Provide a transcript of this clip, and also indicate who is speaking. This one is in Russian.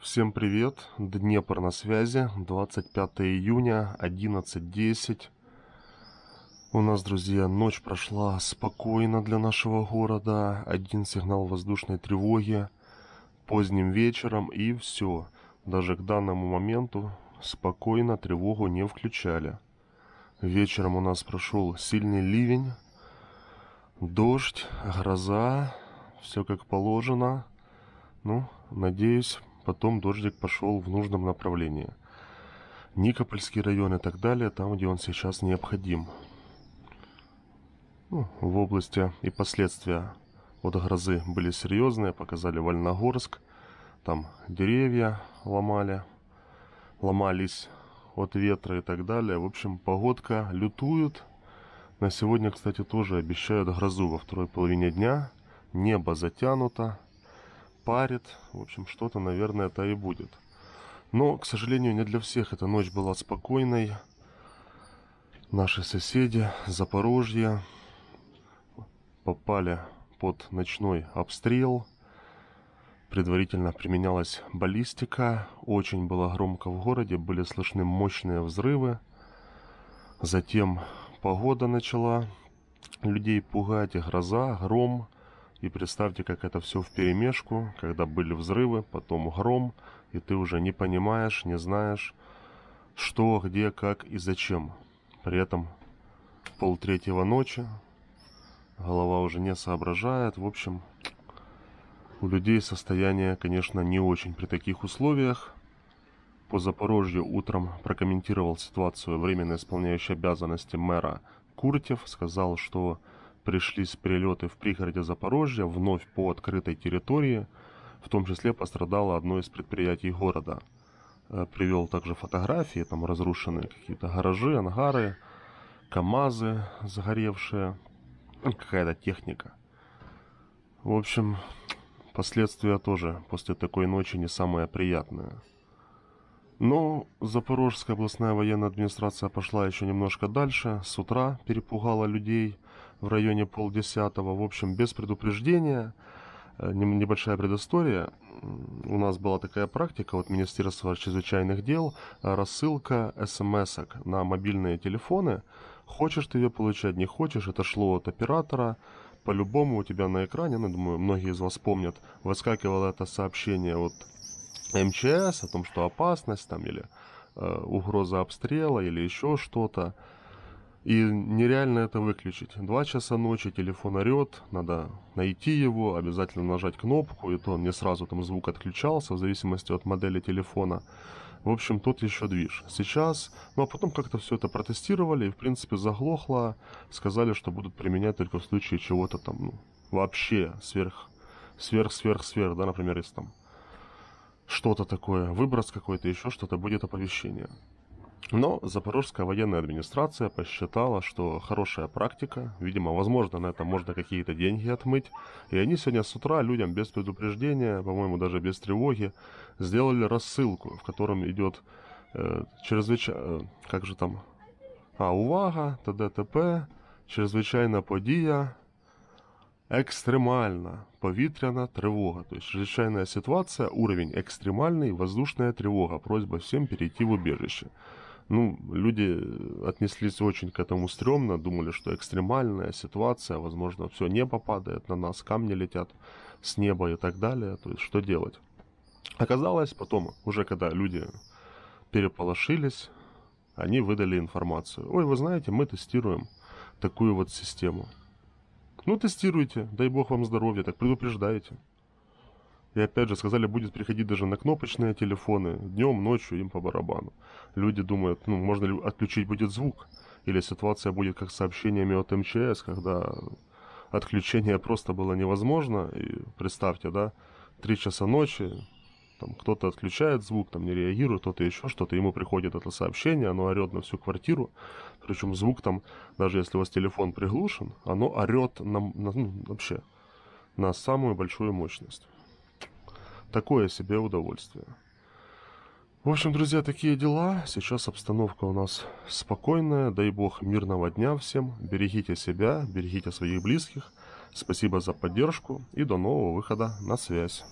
Speaker 1: Всем привет, Днепр на связи, 25 июня, 11.10. У нас, друзья, ночь прошла спокойно для нашего города, один сигнал воздушной тревоги, поздним вечером и все. Даже к данному моменту спокойно тревогу не включали. Вечером у нас прошел сильный ливень, дождь, гроза, все как положено. Ну, надеюсь, Потом дождик пошел в нужном направлении. Никопольский район и так далее, там, где он сейчас необходим. Ну, в области и последствия от грозы были серьезные, показали Вольногорск, там деревья ломали, ломались от ветра и так далее. В общем, погодка лютует. На сегодня, кстати, тоже обещают грозу во второй половине дня. Небо затянуто парит. В общем, что-то, наверное, это и будет. Но, к сожалению, не для всех эта ночь была спокойной. Наши соседи, Запорожье, попали под ночной обстрел. Предварительно применялась баллистика. Очень было громко в городе, были слышны мощные взрывы. Затем погода начала людей пугать, и гроза, гром – и представьте, как это все вперемешку, когда были взрывы, потом гром, и ты уже не понимаешь, не знаешь, что, где, как и зачем. При этом полтретьего ночи, голова уже не соображает, в общем, у людей состояние, конечно, не очень при таких условиях. По Запорожью утром прокомментировал ситуацию временно исполняющий обязанности мэра Куртев, сказал, что пришлись прилеты в пригороде Запорожья вновь по открытой территории, в том числе пострадало одно из предприятий города. Э, привел также фотографии, там разрушены какие-то гаражи, ангары, КАМАЗы загоревшие, ну, какая-то техника. В общем, последствия тоже после такой ночи не самые приятные. Но ну, Запорожская областная военная администрация пошла еще немножко дальше, с утра перепугала людей – в районе полдесятого, в общем, без предупреждения, э, небольшая предыстория. У нас была такая практика от Министерства чрезвычайных дел, э, рассылка смс на мобильные телефоны. Хочешь ты ее получать, не хочешь, это шло от оператора. По-любому у тебя на экране, ну, думаю, многие из вас помнят, выскакивало это сообщение от МЧС о том, что опасность там или э, угроза обстрела или еще что-то. И нереально это выключить. Два часа ночи, телефон орет, надо найти его, обязательно нажать кнопку, и то не сразу там звук отключался, в зависимости от модели телефона. В общем, тут еще движ. Сейчас, ну а потом как-то все это протестировали, и в принципе заглохло, сказали, что будут применять только в случае чего-то там, ну, вообще сверх, сверх, сверх, сверх, да, например, если там что-то такое, выброс какой-то, еще что-то, будет оповещение. Но Запорожская военная администрация посчитала, что хорошая практика, видимо, возможно, на этом можно какие-то деньги отмыть, и они сегодня с утра людям без предупреждения, по-моему, даже без тревоги, сделали рассылку, в котором идет э, чрезвычайно... Э, как же там? А, увага, ТДТП, чрезвычайна подия, Экстремально. Повітряна тревога, То есть чрезвычайная ситуация, уровень экстремальный, воздушная тревога. Просьба всем перейти в убежище ну, люди э, отнеслись очень к этому стрёмно, думали, что экстремальная ситуация, возможно, все небо падает на нас, камни летят с неба и так далее, то есть что делать. Оказалось потом, уже когда люди переполошились, они выдали информацию. Ой, вы знаете, мы тестируем такую вот систему. Ну, тестируйте, дай бог вам здоровья, так предупреждаете. И опять же, сказали, будет приходить даже на кнопочные телефоны, днем, ночью, им по барабану. Люди думают, ну, можно ли отключить будет звук, или ситуация будет как с сообщениями от МЧС, когда отключение просто было невозможно, и представьте, да, три часа ночи, там кто-то отключает звук, там не реагирует, кто-то еще что-то, ему приходит это сообщение, оно орет на всю квартиру, причем звук там, даже если у вас телефон приглушен, оно орет на, на, ну, вообще на самую большую мощность. Такое себе удовольствие. В общем, друзья, такие дела. Сейчас обстановка у нас спокойная. Дай бог мирного дня всем. Берегите себя, берегите своих близких. Спасибо за поддержку и до нового выхода на связь.